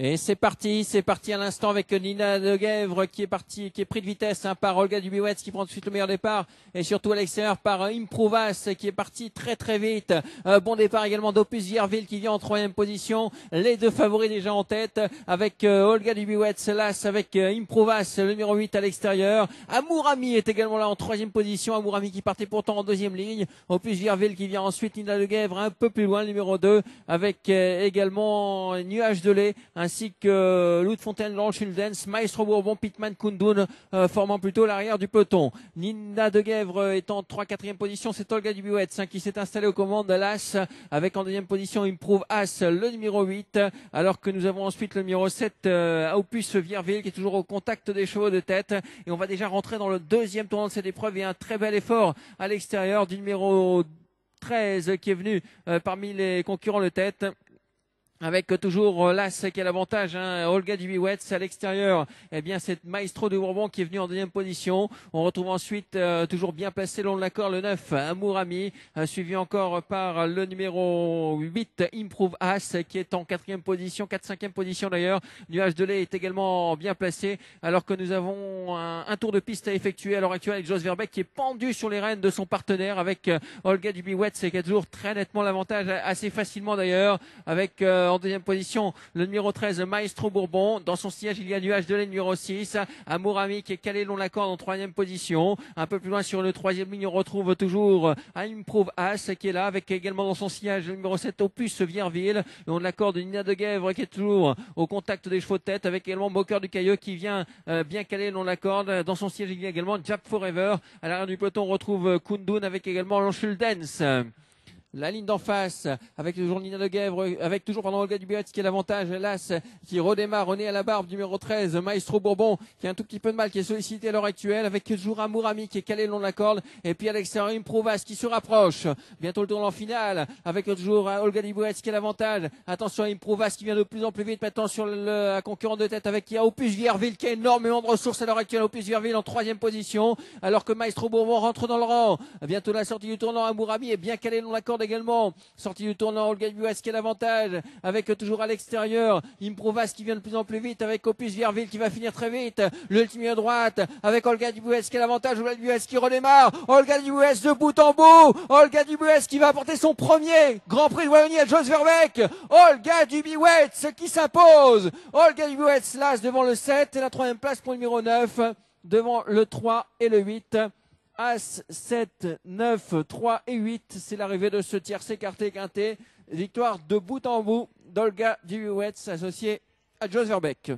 Et c'est parti, c'est parti à l'instant avec Nina De Deguèvre qui est parti, qui est pris de vitesse hein, par Olga Dubiwets qui prend tout de suite le meilleur départ et surtout à l'extérieur par euh, Improvas qui est parti très très vite. Euh, bon départ également d'Opus Vierville qui vient en troisième position. Les deux favoris déjà en tête avec euh, Olga Dubiwets l'as avec Improvas le numéro 8 à l'extérieur. Amourami est également là en troisième position. Amourami qui partait pourtant en deuxième ligne. Opus Vierville qui vient ensuite Nina De Deguèvre un peu plus loin, numéro 2 avec également Nuage de lait ainsi que de Fontaine, Lanchuldens, Maestro Bourbon, Pitman Kundun euh, formant plutôt l'arrière du peloton. Nina De Guèvre est en 3-4e position, c'est Olga Dubuetz hein, qui s'est installée aux commandes l'As avec en deuxième position Improve As, le numéro 8, alors que nous avons ensuite le numéro 7, Aupus euh, Opus Vierville qui est toujours au contact des chevaux de tête et on va déjà rentrer dans le deuxième tournant de cette épreuve et un très bel effort à l'extérieur du numéro 13 qui est venu euh, parmi les concurrents de tête avec toujours euh, l'As qui a l'avantage, hein, Olga Dubiwetz à l'extérieur. Eh bien, cette Maestro de Bourbon qui est venu en deuxième position. On retrouve ensuite, euh, toujours bien placé long de l'accord, le 9, Amourami, euh, suivi encore par le numéro 8, Improve As, qui est en quatrième position, 4 5 position d'ailleurs. Nuage de lait est également bien placé, alors que nous avons un, tour de piste à effectuer à l'heure actuelle avec Jos Verbeck qui est pendu sur les rênes de son partenaire avec euh, Olga et qui a toujours très nettement l'avantage, assez facilement d'ailleurs, avec... Euh, euh, en deuxième position, le numéro 13, Maestro Bourbon. Dans son siège, il y a Nuage de l'année numéro 6. Amourami qui est calé long la corde en troisième position. Un peu plus loin sur le troisième ligne, on retrouve toujours Improve euh, As qui est là avec également dans son siège, le numéro 7, Opus Vierville. On l'accorde Nina de Guèvre qui est toujours au contact des chevaux de tête avec également Moqueur du caillou qui vient euh, bien calé long la corde. Dans son siège, il y a également Jap Forever. À l'arrière du peloton, on retrouve Kundun avec également Lanchul Dance. La ligne d'en face, avec toujours Nina de Guèvre, avec toujours pendant Olga ce qui est l'avantage, hélas, qui redémarre, René à la barbe, numéro 13, Maestro Bourbon, qui a un tout petit peu de mal, qui est sollicité à l'heure actuelle, avec toujours Amourami qui est calé le long de la corde, et puis à l'extérieur, une qui se rapproche. Bientôt le tournant final, avec toujours euh, Olga ce qui est l'avantage. Attention à Improvas qui vient de plus en plus vite maintenant sur le, la concurrent de tête avec qui a Opus Vierville qui a énormément de ressources à l'heure actuelle. Opus Vierville en troisième position, alors que Maestro Bourbon rentre dans le rang. Bientôt la sortie du tournant, Amourami est bien calé le long de la corde également. Sortie du tournant, Olga Buas qui a l'avantage avec euh, toujours à l'extérieur Improvas qui vient de plus en plus vite avec Opus Vierville qui va finir très vite. l'ultime à droite avec Olga Dubues qui a l'avantage. Olga Dubues qui redémarre. Olga Dubues de bout en bout. Olga Dubues qui va apporter son premier Grand Prix de Wallonie à Jos Verbeck. Olga Dubues qui s'impose. Olga Dubues las devant le 7 et la troisième place pour le numéro 9 devant le 3 et le 8. As, 7, 9, 3 et 8. C'est l'arrivée de ce tiers écarté quinté. Victoire de bout en bout d'Olga Diviwetz associée à Jos Verbeck.